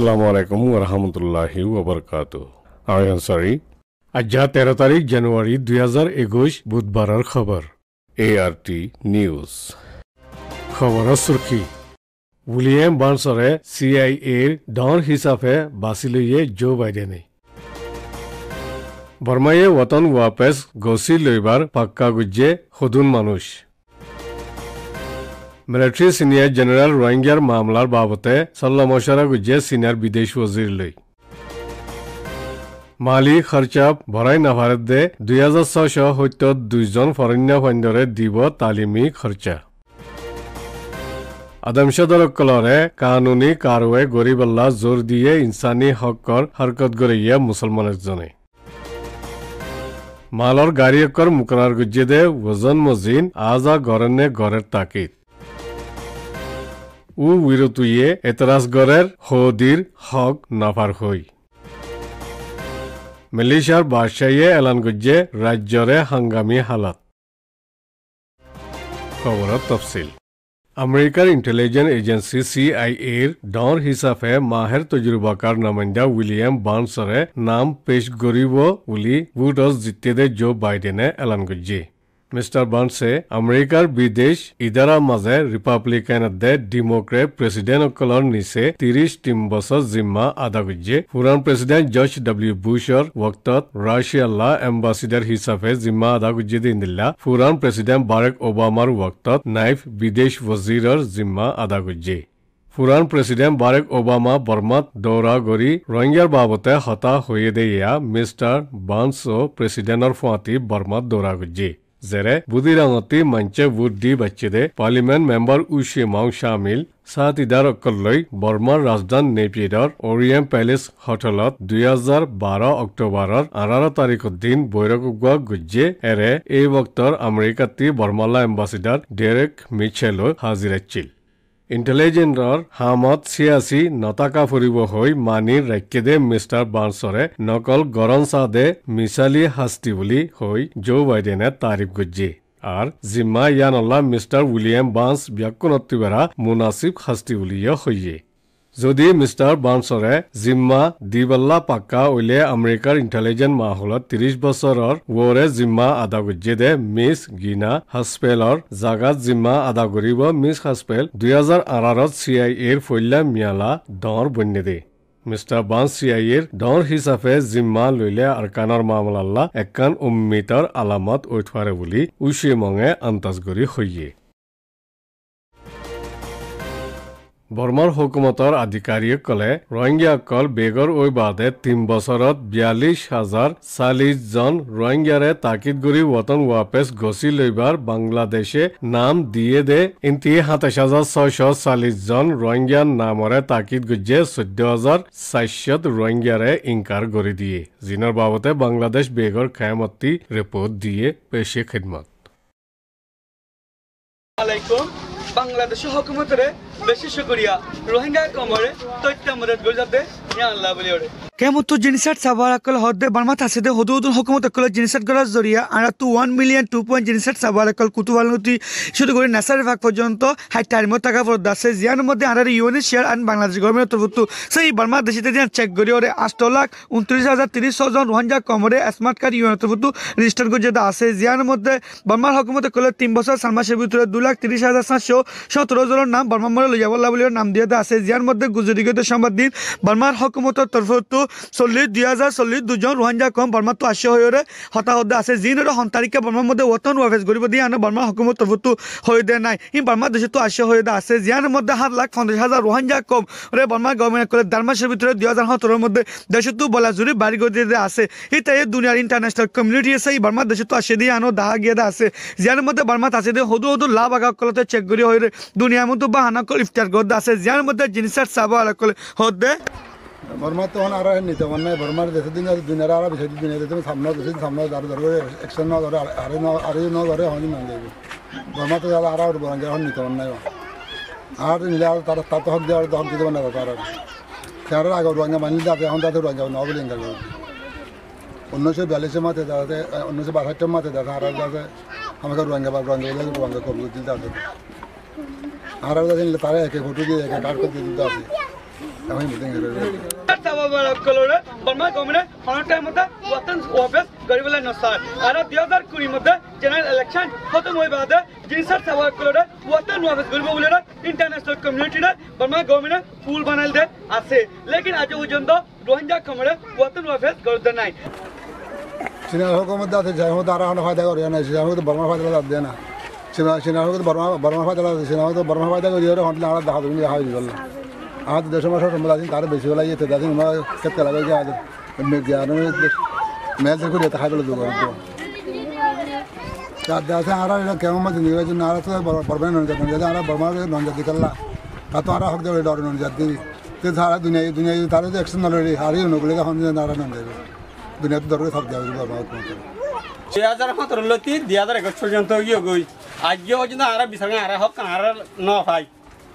আসসালামু আলাইকুম ৰহমতুল্লাহ ওবৰকাত আয়ন সাৰি আজ্ঞা তেৰো তাৰিখ জানুয়াৰি দুই হাজাৰ একুশ বুধবাৰ এ আৰ টি নিউজ খবৰৰ সুৰখি উইলিয়াম বাৰ্নসৰে সিআই এৰ ডৰ হিসাবে বাছি লইয়ে জো বাইডেনে বৰ্মায়ে ওয়াতন ওয়াপেস গছি লৈবাৰ পাক্কা গুজে সদুন মানুহ মিলিটারি সিনিয়র জেনেৰেল ৰোহিংগিয়াৰ মামলাৰ বাবদে সল্লা মশাৰা গুজে ছিনিয়ৰ বিদেশ ৱজিৰলৈ মালি খৰচা ভৰাই নাভাৰত দে দুই হাজাৰ ছয় সত্তৰত দুইজন ফৰেণ্য সৈন্যৰে দিব তালিমী খৰচা আদমশাদর কানুনি কারওয়ে গরিবাল্লা জোর দিয়ে ইনসানি হকর হরকত গড়িয়া মুসলমান জনে মালর গাড়ি একর মুকরার গুজ্জে দে ওজন মজিন আজা গরনে গরের তাকিদ উ বিরতুয়ে গরের হদির হক নাফার হই মেলেশিয়ার বাদশাহে এলান গজ্জে রাজ্যরে হাঙ্গামি হালাত খবরত তফসিল আমেরিকার ইন্টেলিজেন্স এজেন্সি সিআইএর ডর হিসাবে মাহের তজরুবাকার নামঞ্জা উইলিয়াম বার্নসরে নাম পেশ করিব বুলি ভোটস জিতে দে জো বাইডেনে এলান করছে মিষ্টাৰ বাৰ্ণছে আমেৰিকাৰ বিদেশ ইদাৰাৰ মাজে ৰিপাব্লিকান দে ডেমক্ৰেট প্ৰেছিডেণ্টসকলৰ নিচে ত্ৰিশ তিন বছৰ জিম্মা আদা কৰিছে পুৰণ প্ৰেছিডেণ্ট জৰ্জ ডব্লিউ বুশ্বৰ ৱক্তত ৰাছিয়াল্লা এম্বাচিডৰ হিচাপে জিম্মা আদা কৰিছে দিনদিলা পুৰণ প্ৰেছিডেণ্ট বাৰেক অবামাৰ ৱক্তত নাইফ বিদেশ ৱজিৰৰ জিম্মা আদা কৰিছে পুৰণ প্ৰেছিডেণ্ট বাৰেক অবামা বৰ্মাত দৌৰা গৰি ৰোহিংগাৰ বাবতে হতাশ হৈয়ে দিয়া মিষ্টাৰ বাৰ্ণছ প্ৰেছিডেণ্টৰ ফুৱাটী বৰ্মাত দৌৰা কৰিছে zere budirangati manche vuddi bachide parliament member Ushi Maung Shamil সাহাতিদার অকল্লৈ বৰ্মাৰ ৰাজধান নেপিডর ওরিয়াম পেলেচ হোটেলত দুই হাজাৰ বাৰ অক্টোবৰৰ আঠারো তাৰিখৰ দিন বৈৰকুগা গুজ্জে এৰে এই বক্তৰ আমেৰিকাতি বৰ্মালা এম্বাচিডাৰ ডেৰেক মিছেলো হাজিৰাছিল ইণ্টেলিজেণ্টৰ হামত চিয়াচি নতাকা ফুৰিব হৈ মানিৰ ৰাক্ষেদে মিষ্টাৰ বাৰ্ছৰে নকল গৰম দে মিছালি শাস্তি বুলি হৈ জো বাইডেনে তাৰিফ গুজি আৰু জিম্মা ইয়ানলা মিষ্টাৰ উইলিয়াম বাৰ্ছ ব্যাকুণত্বৰা মুনাছিফ শাস্তি বুলিয়ে হৈয়ে যদি মিষ্টাৰ বাউন্সৰে জিম্মা দিবাল্লা পাক্কা উলিয়াই আমেৰিকাৰ ইণ্টেলিজেণ্ট মাহলত ত্ৰিশ বছৰৰ ৱৰে জিম্মা আদা গুজেদে মিছ গীনা হাজপেলৰ জাগাত জিম্মা আদা কৰিব মিছ হাজপেল দুহেজাৰ আঁৰত চি আই এৰ ফল্যা মিয়ালা দৰ বন্যদে মিষ্টাৰ বাঞ্চ চি আই এৰ দৰ হিচাপে জিম্মা লৈলে আৰকানৰ মামলাল্লা একান উম্মিতৰ আলামত উঠোৱাৰে বুলি উচিমঙে আন্তাজগৰি সৈয়ে বৰ্মাৰ হকুমতৰ আধিকাৰীয়ে ক'লে ৰোহিংগীসকল বেগৰ ঐ বাদে তিনি বছৰত বিয়াল্লিছ হাজাৰ চাল্লিছজন ৰোহিংগীয়াৰে তাকিদ গুৰি ৱতন ৱাপেছ গছি লৈবাৰ বাংলাদেশে নাম দিয়ে দে ইন্তি সাতাইছ হাজাৰ ছয়শ চাল্লিছজন ৰোহিংগীয়াৰ নামৰে তাকিদ গুজিয়ে চৈধ্য হাজাৰ চাৰিশত ৰোহিংগীয়াৰে ইংকাৰ কৰি দিয়ে জিনৰ বাবদে বাংলাদেশ বেগৰ খেয়ামতি ৰিপৰ্ট দিয়ে পেছে খিদমত বাংলাদেশ হকুমতরে বেশি শুকরিয়া রোহিঙ্গা কমরে তথ্য মদত গুজাতে যাতে আল্লাহ বলি কেমতো ಕೆಮತ್ತು থাসে দে হদু ಬಣ್ಮತ್ হকমত ಹೊದೂದು ಹುಕುಮತ್ ಅಕ್ಕಲ জরিয়া ಜರಿಯಾ তু ওয়ান মিলিয়ন টু পয়েন্ট জিনিসের সাবালাকল কুতুবালনতি শুধু করে নেসার ভাগ পর্যন্ত হাই টাইম টাকা ফেরত আছে জিয়ান মধ্যে আর ইউএনের শেয়ার আন বাংলাদেশ গভর্নমেন্ট তরফত সেই বার্মা দেশিতে যেন চেক করি ওরে আষ্ট লাখ উনত্রিশ হাজার তিরিশশো জন রোহিঙ্গা কমরে স্মার্ট কার্ড ইউএন তরফত রেজিস্টার করে যেটা আছে জিয়ান মধ্যে বার্মার হকমত কলে তিন বছর চার মাসের ভিতরে দু লাখ তিরিশ হাজার সাতশো সতেরো জনের নাম বর্মা মরে লইয়াবল্লা বলে নাম দিয়ে আছে জিয়ান মধ্যে গুজরিগত সংবাদ দিন বার্মার হকুমতের তরফত চল্লিশ দুই হাজার চল্লিশ দুজন রোহিঙ্গা কম বর্মা তো আশ্রয় হয়ে হতাহত আছে যিনরে সন্তারিকে বর্মার মধ্যে ওতন ওয়াভেজ করব দিয়ে আনে বর্মা হকুমত তফুতো হয়ে দে নাই ই বর্মা তো আশ্রয় হয়ে দা আছে যার মধ্যে সাত লাখ পঞ্চাশ হাজার রোহিঙ্গা কম রে বর্মা গভর্নমেন্ট কলে দেড় মাসের ভিতরে দুই হাজার সতেরোর মধ্যে তো বলা জুড়ি বাড়ি গতি আছে ইতাই দুনিয়ার ইন্টারন্যাশনাল কমিউনিটি আছে এই বর্মা তো আসে দিয়ে আনো দাহা গিয়ে দা আছে যার মধ্যে বর্মাত আছে দিয়ে হদু হদু লাভ আগা কলতে চেক করে হয়ে দুনিয়ার মতো বাহানা কল ইফতার গদ আছে যার মধ্যে জিনিসের চাব আলাকল হদ দে বর্মা তখন আরো নিতে পার নাই বর্মার দেশের দিন দুনিয়ার আরো বিষয় দিন তুমি সামনে দেশের সামনে আর ধরে একশো ন ধরে আরে ন আরে ন ধরে হয়নি মান যাবে বর্মা তো যারা আরো বরং এখন নিতে পার নাই আর নিলে আর তার তার তো হক দিয়ে আর হক দিতে পার না তার তার আগে রোহিঙ্গা মানলে তাতে এখন তাতে রোহিঙ্গা ন বলে ইঙ্গা উনিশশো বিয়াল্লিশের মাতে দাঁড়াতে উনিশশো বাষট্টির মাতে দাঁড়াতে আর দাঁড়াতে আমাকে রোহিঙ্গা বা রোহিঙ্গা বলে রোহিঙ্গা করবো দিতে দাঁড়াতে আর দাঁড়াতে নিলে তারা একে ফটো দিয়ে একে কার্ড করে দিতে দাঁড়াতে ಗೌರ್ಮೆಂಟ್ ಆನ್ ಟೈಮ್ ಮತ್ತೆ ವತನ್ ವಾಪಸ್ কৰিবলৈ নচায় আৰু দুই হাজাৰ কুৰি মতে জেনেৰেল ইলেকশ্যন খতম হৈ বাদে জিনচাৰ চাৱাসকলৰে ৱাটাৰ ৱাপস কৰিব বুলি ইণ্টাৰনেশ্যনেল কমিউনিটিৰে বৰ্মা গভৰ্ণমেণ্টে ফুল বনাই দে আছে লেকিন আজি পৰ্যন্ত রোহিঙ্গা খমরে ওয়াতন ওয়াফেস গর্দ নাই সিনার হকমত দাতে যাই হো দারা হনো ফায়দা করিয়া নাই সিনার হকমত বর্মা ফায়দা দাতে না সিনার হকমত বর্মা বর্মা ফায়দা দাতে সিনার হকমত বর্মা ফায়দা করিয়া হন্ডলা আলা দাহা দুনি হাই বললা আমাদের দেশের মানুষ সম্মত আছেন তারও বেশি বেলা যেতে দাদিন আমার ক্ষেত্রে লাগে যে আদর মেয়েদের করে যেতে খাবে তার দেশে কেমন মধ্যে নিয়ে আছে আমরা তো যদি আমরা বর্মার নজাতি করলা তা তো আমরা হক দেবে ডর নজাতি যে সারা দুনিয়া দুনিয়া তার যে একশন নলে আর ইউ নকলে এখন যে নারা নন দেবে দুনিয়াতে দরকার হক দেবে বর্মা দুই হাজার সতেরো লতি দুই হাজার একুশ পর্যন্ত গিয়ে গই আজকে আর বিশাল আর হক আর ন ভাই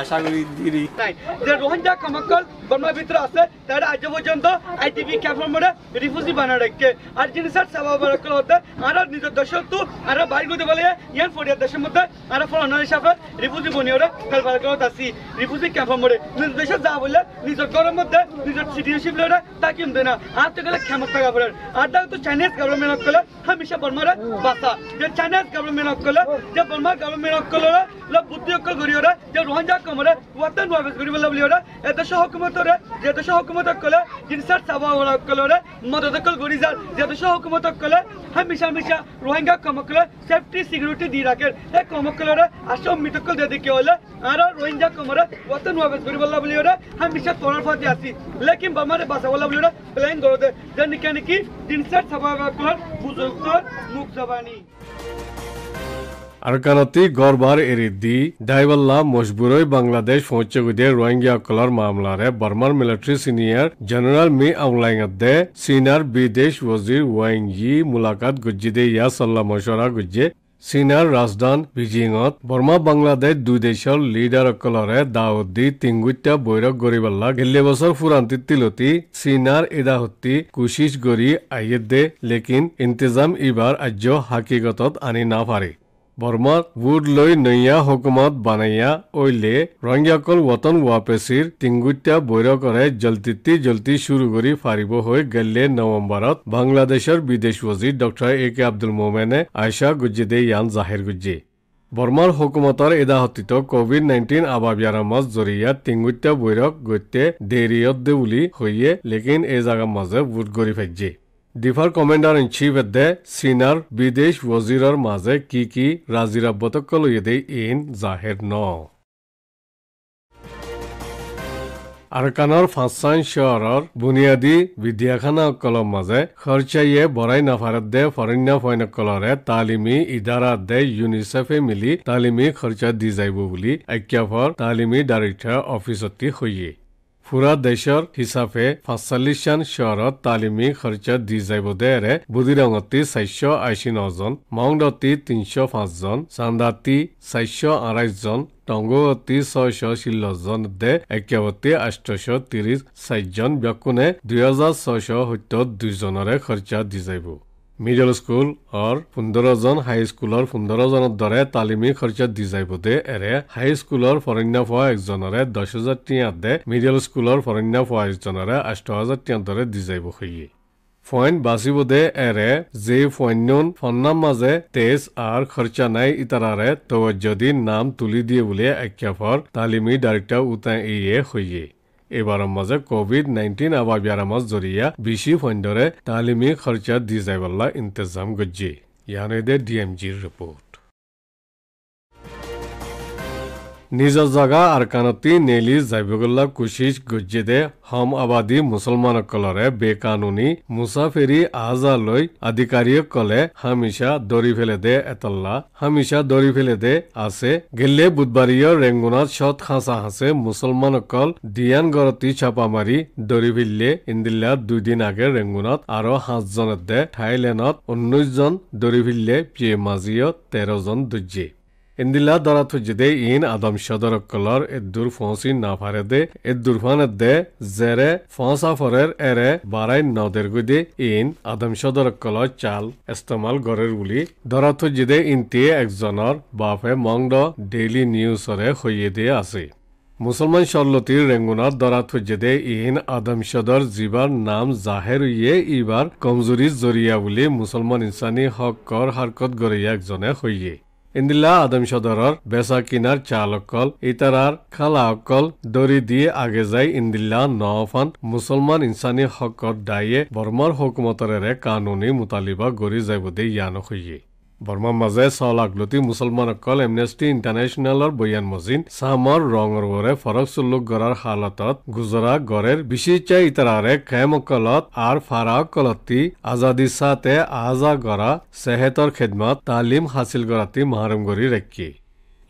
আশা করি ধীরি তাই যে রোহিঙ্গা কামাকল বর্মার ভিতরে আছে তারা আজ পর্যন্ত আইটিভি ক্যাপ্লার মোড়ে রিফিউজি বানা রাখে আর যিনি স্যার সেবা বারাকল হতে আরো নিজের দেশের তো আরো বাইর করতে বলে ইয়ান ফরিয়ার দেশের মধ্যে আরো ফল অন্য হিসাবে রিফিউজি বনিয়ে ওরা খেল বারাকল আসি রিফিউজি ক্যাপ্লার মোড়ে নিজের দেশে যা বলে নিজের ঘরের মধ্যে নিজের সিটিজনশিপ লোরা তা কিন্তু না আর তো গেলে ক্ষমতা গাবরের আর তো চাইনিজ গভর্নমেন্ট হকলে হামেশা বর্মারা বাসা যে চাইনিজ গভর্নমেন্ট হকলে যে বর্মা গভর্নমেন্ট হকলে la buddiyakka görüyor ya ruhanca kamara vatan muhafız görüyor biliyor ya taşa hükümet ora ya taşa hükümet akkala cinsat sabah ora akkala ora madadakal gorizar ya taşa hükümet akkala हमेशा हमेशा Rohingya कमकला safety security दी राखे ए कमकलर आसम मिटकल दे देखे होला आरो रोहिंगा कमरा वतन वापस करी वाला बोलियो रे हमेशा तोरण फाती आसी लेकिन बमारे बासा वाला बोलियो रे प्लान करो दे जन निके निकी दिन सर सभा कलर बुजुर्ग मुख जवानी আরকানতি গড়বার এরি দি ডাইবল্লা মজবুরই বাংলাদেশ পৌঁছে গুদে রোহিঙ্গা কলার মামলারে বর্মার মিলিটারি সিনিয়র জেনারেল মি আউলাইঙ দে সিনার বিদেশ ওয়াজির ওয়াইং জি মুলাকাত গুজ্জিদে ইয়া সল্লা মশরা গুজ্জে চীনার রাজধান বিজিংত বর্মা বাংলাদেশ দুই দেশের লিডার অকলরে দাউদ্দি তিঙ্গুত্যা বৈরক গরিবাল্লা গেলে বছর ফুরান্তি তিলতি চীনার ইদাহতি কুশিস গড়ি আইয়ে দে লেকিন ইন্তজাম ইবার আজ্য হাকিগত আনি না পারে বৰ্মাক বুৰ লৈ নৈয়া হকুমত বানৈয়া ঐলে ৰঙিয়াকল ৱতন ৱাপেচীৰ টিংগুটীয়া বৈৰকৰে জল্টিতি জল্টি চুৰু কৰি ফাৰিব হৈ গেলে নৱেম্বৰত বাংলাদেশৰ বিদেশ ৱজিৰ ডক্টৰ এ কে আব্দুল মোমেনে আইচা গুজিদে ইয়ান জাহিৰ গুজি বৰ্মাৰ হুকুমতৰ এদাহতীত কভিড নাইণ্টিন আবাবিয়াৰামত জৰিয়া টিংগুটীয়া বৈৰক গৈতে দেৰিয়ত দে বুলি হৈয়ে লেকিন এই জাগাৰ মাজে বুট গৰি ফাইজে ডিফাৰ কমাণ্ডাৰ ইন চিফ এট দ্য চীনাৰ বিদেশ ৱজিৰৰ মাজে কি কি ৰাজিৰা বতকলৈয়ে দে ইন জাহেৰ ন আৰকানৰ ফাচান চহৰৰ বুনিয়াদী বিদ্যাখানাসকলৰ মাজে খৰচাইয়ে বৰাই নাফাৰত দে ফৰণ্য ফৈনসকলৰে তালিমী ইদাৰা দে ইউনিচেফে মিলি তালিমী খৰচা দি যাব বুলি আক্যাফৰ তালিমী ডাইৰেক্টৰ অফিচতে সৈয়ে পুৰা দেশৰ হিচাপে ফাচল্লিছান চহৰত তালিমী খৰ্চা দি যাব দেৰে বুদিৰঙতি চাৰিশ আশী নজন মংদতি তিনিশ পাঁচজন চান্দাতি চাৰিশ আঢ়াইশ জন টংগতি ছয়শ ষোল্লজন দে একেবতী আঠশ ত্ৰিশ চাৰিজন ব্যক্তুনে দুহেজাৰ ছয়শ সত্তৰ দুজনৰে খৰচা দি যাব মিডল স্কুল অৰ জন হাই স্কুলৰ পোন্ধৰ জনৰ দৰে তালিমী খৰচত দি যাই বোধে এৰে হাই স্কুলৰ ফৰণ্য পোৱা একজনেৰে দহ হাজাৰ টিয়া দে মিডল স্কুলৰ ফৰণ্য পোৱা একজনেৰে আঠ হাজাৰ টিয়া দৰে দি যাই বসিয়ে ফইন বাছি দে এৰে যে ফন্যন ফন্নাম মাজে তেজ আৰু খৰচা নাই ইতাৰাৰে যদি নাম তুলি দিয়ে বুলিয়ে আখ্যাফৰ তালিমী দায়িত্ব উতাই এইয়ে সৈয়ে এইবাৰৰ মাজে কভিড নাইণ্টিন আবাব ইয়াৰ মাজ জৰিয়া বিচি ফণ্ডৰে তালিমী খৰ্চা দি যাবলৈ ইণ্টেজাম গজ্জি ইয়ানে দে ডি এম জিৰ ৰিপৰ্ট নিজৰ জগা আৰু কানতি নেলি জাইবুল্লা কোশিশ গুজ্জিদে হম আবাদী মুছলমানসকলৰে বেকানুনী মুছাফেৰী আহজালৈ আধিকাৰীয়ে কলে হামিছা দৰি ফেলে দে এতল্লা হামিছা দৰি ফেলে দে আছে গেলে বুধবাৰীয় ৰেংগুনাত শত হাঁচা হাঁচে মুছলমানসকল ডিয়ান গৰতি ছাপা মাৰি দৰি ফিল্লে ইন্দিল্লা দুদিন আগে ৰেংগুনাত আৰু সাতজনে দে থাইলেণ্ডত ঊনৈশজন দৰি ফিল্লে পিয়ে মাজিয় তেৰজন দুজ্জী ইন্দিলা দৰাথু জিদে ইন আদম সদৰ কলৰ এদুৰ ফৌচিন নাফাৰে দে এদুৰফান দে জেৰে ফৰে এৰে বাৰাই নদেৰ গুদে ইন আদম সদৰ কলৰ চাল ইস্তেমাল গড়েৰ বুলি দৰাথু জিদে ইন তে একজনৰ বাপে মংড ডেইলি নিউজৰে সৈয়ে দিয়ে আছে মুছলমান শৰলতীৰ ৰেঙুনাত দৰাথু জেদে আদম আদমশদৰ যিবাৰ নাম জাহেৰুয়ে ইবাৰ কমজুৰিৰ জৰিয়া বুলি মুছলমান হক কৰ হকৰ হাৰকত গৰিয়াকজনে সৈয়ে এন্দিলা আদম সদৰৰ বেচা কিনাৰ চাল অকল খালা অকল দৰি দিয়ে আগে যায় ইন্দিলা নৱান মুছলমান ইনচানী হকৰ দায়ে বৰ্মাৰ হকুমতৰে কানুনী মোতালিবা গঢ়ি যায় বুলি ইয়ান হৈয়ে বৰ্মা মাজে ছ লাখ লোতি মুছলমানসকল এমনেষ্টি ইণ্টাৰনেশ্যনেলৰ বৈয়ান মজিদ চামৰ ৰং ৰোৱৰে ফৰক চুল্লুক গড়াৰ হালতত গুজৰা গড়েৰ বিচিচাই ইতাৰাৰে খেমকলত আৰ ফাৰাকলতি আজাদিছাতে আজা গড়া চেহেতৰ খেদমত তালিম হাছিল গৰাতি মহাৰম গৰি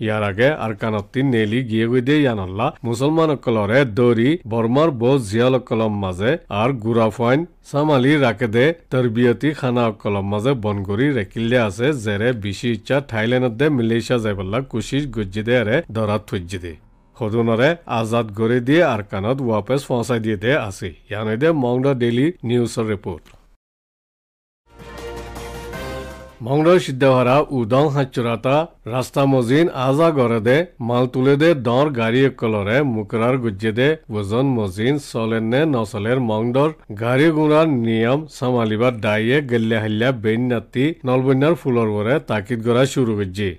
ইয়াৰ আগে আৰকানতী নেলি গিয়েগুইদে ইয়ানল্লা মুছলমানসকলৰে দৰি বৰ্মাৰ বৌ জীয়ালসকলৰ মাজে আৰু গুৰাফইন চামালি ৰাকেদে তৰবিয়তি খানা খানাসকলৰ মাজে বন কৰি ৰেকিলে আছে যেৰে বিচি ইচ্ছা থাইলেণ্ডতে মিলেছিয়া যাই পেলাই কুচিচ গুজিদেৰে দৰাত দে সদনৰে আজাদ গঢ়ি দিয়ে আৰকানত ৱাপেছ ফঁচাই দিয়ে দে আছে ইয়ানেদে মংগ দেলি নিউজৰ ৰিপৰ্ট মংগল সিদ্ধহৰা উদং হাচুৰাতা ৰাস্তা মজিন আজা গড়ে দে মাল তুলে দে দৰ গাড়ী কলরে মুকরার গুজ্জে দে ওজন মজিন চলেন নে নচলের মংগর গাড়ি গুড়ার নিয়ম সামালিবার দায়ে গেল্লা হাল্লা বেন নাতি নলবন্যার ফুলর গড়ে তাকিদ গড়া শুরু গুজ্জি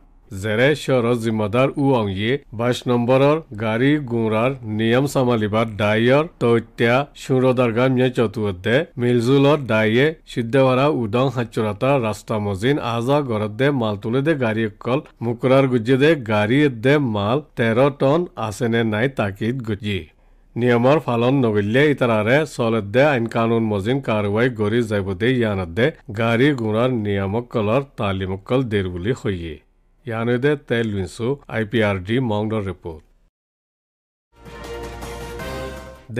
জেৰে শ্বৰৰ উ উৱংয়ে বাইছ নম্বৰৰ গাড়ী গুৰাৰ নিয়ম চম্ভালিবাৰ ডাইৰ তৈত্যা সুৰদাৰগামীয় চতুৱতে মিলজুলত ডায়ে সিদ্ধৱাৰা উদং হাচুৰাতা ৰাস্তা মজিন আজা ঘৰত দে মাল তুলে দে গাড়ী অকল মুকৰাৰ গুজি দে গাড়ী দে মাল তেৰ টন আছেনে নাই তাকিদ গুজি নিয়মৰ পালন নগৰিলে ইতাৰাৰে দে আইন কানুন মজিন কাৰৱাই দে যাবদে দে গাড়ী গুৰাৰ নিয়ামকলৰ তালিমকল দেৰ বুলি সৈয়ে Yanöde Telvinsu, IPRG Mongdor Report.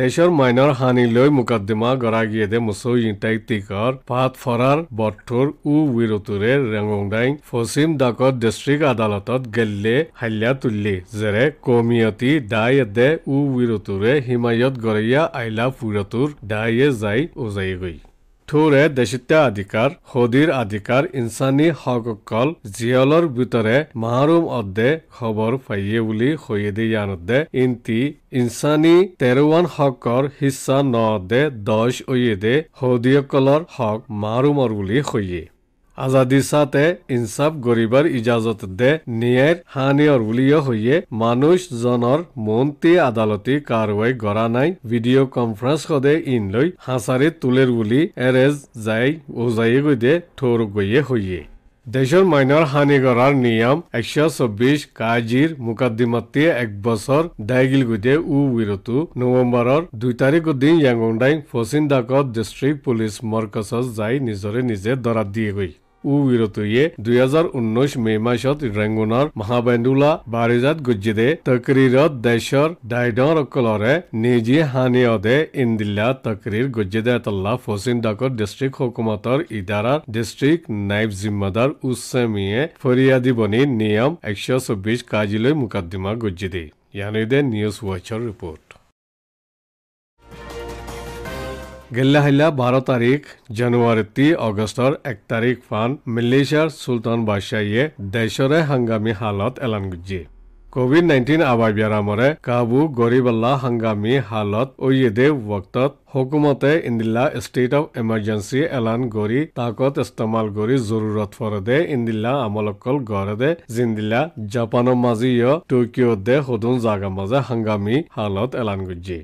দেশৰ মাইনৰ হানি লৈ মোকদ্দমা গৰাকীয়েদে মুছৌ ইণ্টাইটিকৰ পাত ফৰাৰ বট্টৰ উ বিৰতুৰে ৰেঙংডাইং পশ্চিম ডাকত ডিষ্ট্ৰিক্ট আদালতত গেল্লে হাল্লা তুল্লি যেৰে কমিয়তি দায় দে উ বিৰতুৰে হিমায়ত গৰিয়া আইলা ফুৰতুৰ দায়ে যাই উজাই গৈ থোৰে দেশিতা অধিকাৰ সদীৰ অধিকাৰ ইনচানী হকসকল জিয়লৰ ভিতৰে মাহৰুম অদ্দে খবৰ পাইয়ে বুলি সৈয়েদে ইয়ানদে ইন্তি ইনচানী তেৰৱান হকৰ হিচা ন দে দশ ঐয়েদে সদীসকলৰ হক মাহৰুমৰ বুলি সৈয়ে আজাদীৰ চাতে ইনচাফ গঢ়িবৰ ইজাজত দে নিয়েৰ হানিয়ৰ বুলিয় হৈয়ে মানুহজনৰ মন্ত্ৰী আদালতী কাৰৱাই কৰা নাই ভিডিঅ' কনফাৰেন্স সদে ইন লৈ হাঁচাৰি তোলেৰ বুলি এৰেজ যাই ওজাই গৈ দে থৰ গৈয়ে হৈয়ে দেশৰ মাইনৰ হানি কৰাৰ নিয়ম একশ চৌবিশ কাজিৰ মোকদ্দিমাতে এক বছৰ ডাইগিল গুটিয়ে উ বিৰতো নৱেম্বৰৰ দুই তাৰিখৰ দিন য়াংগং ডাইং ফচিন ডিষ্ট্ৰিক্ট পুলিচ মৰ্কছত যাই নিজৰে নিজে দৰাত দিয়েগৈ ঊ বিৰতিয়ে দুহেজাৰ ঊনৈশ মে মাহত ৰেংগুনৰ মহাবেণ্ডুলা বাৰিজাত গুজিদে তকৰীৰত দেশৰ ডাইডৰসকলৰে নিজে হানিয়দে ইন্দিল্লা তকৰীৰ গুজিদে তল্লা ফচিন ডাকৰ ডিষ্ট্ৰিক্ট হকুমতৰ ইদাৰাৰ ডিষ্ট্ৰিক্ট নাইব জিম্মাদাৰ উচ্চামীয়ে ফৰিয়াদিবনী নিয়ম একশ চৌব্বিছ কাজিলৈ মোকদ্দমা গুজিদে ইয়ানেদে নিউজ ৱাচৰ ৰিপৰ্ট গেল্লা হেল্লা বাৰ তাৰিখ জানুৱাৰী তি অগষ্টৰ এক তাৰিখ ফান মেলেছিয়াৰ চুলতান বাদশ্বাহীয়ে দেশৰে হাংগামী হালত এলান গুজি কোভিড নাইণ্টিন আবাৰ বিৰামৰে কাবু গৰিবাল্লা হাংগামী হালত ঐয়েদেউ বক্তত হুকুমতে ইন্দিল্লা ষ্টেট অফ এমাৰজেঞ্চি এলান গৰি তাকত ইস্তেমাল কৰি জৰুৰত ফৰদে ইন্দিল্লা আমলকল গড়দে জিন্দিল্লা জাপানৰ মাজিয় টকিঅ' দে সদন জাগা মাজে হাংগামী হালত এলান গুজি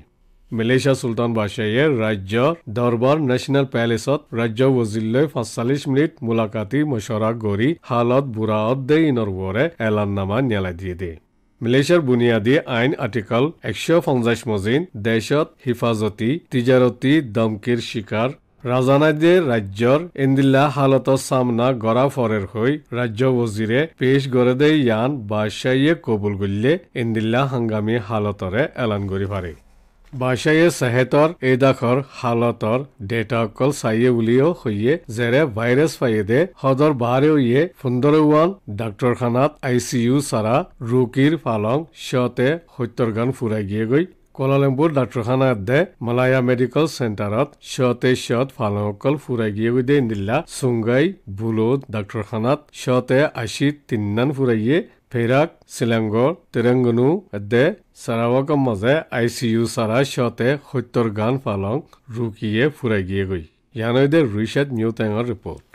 মেলেছিয়া চুলতান বাদশ্বাহে ৰাজ্যৰ দৰবাৰ নেশ্যনেল পেলেচত ৰাজ্য ৱজিৰলৈ সাতচল্লিছ মিনিট মুলাকাতি মচৰা কৰি হালত বুঢ়া অদ্দে ইনৰৱৰে এলাননামা নেলাই দিয়ে দিয়ে মেলেছিয়াৰ বুনিয়াদী আইন আৰ্টিকল একশ পঞ্চাছ মজিন দেশত হিফাজতি তিজাৰতী দমকিৰ চিকাৰ ৰাজানাদে ৰাজ্যৰ ইন্দিলা হালতৰ চামনা গৰাফৰেৰ হৈ ৰাজ্য ৱজিৰে পেছ গড়েদে ইয়ান বাদশ্বাহীয়ে কবুল কৰিলে ইন্দিলা হাংগামী হালতৰে এলান কৰি পাৰে বাইশায়ে সেহেতৰ এইডাখৰ হালতৰ ডেটা অকল সাইয়ে বুলিও হইয়ে জেৰে ভাইৰাস পাইয়ে দে সদৰ বাৰে ইয়ে সুন্দৰ ওয়ান ডাক্তাৰখানাত আই সি ইউ সাৰা ৰুকিৰ ফালং শতে সত্তৰ গান ফুৰাই গিয়ে গই কলালেমপুৰ ডাক্তাৰখানা দে মলায়া মেডিকেল সেন্টাৰত শতে শত ফালং অকল ফুৰাই গিয়ে গই দে নিল্লা সুঙ্গাই বুলোদ ডাক্তাৰখানাত শতে আশী তিন্নান ফুৰাইয়ে ফেৰাক শ্বিলাংগৰ তিৰংগনু এদে চাৰাৱকৰ মাজে আই চি ইউ চাৰা সিহঁতে সত্যৰ গান পালং ৰুকিয়ে ফুৰাই গিয়েগৈ ইয়ানৈদে ৰুইচেট নিউ টেঙৰ ৰিপৰ্ট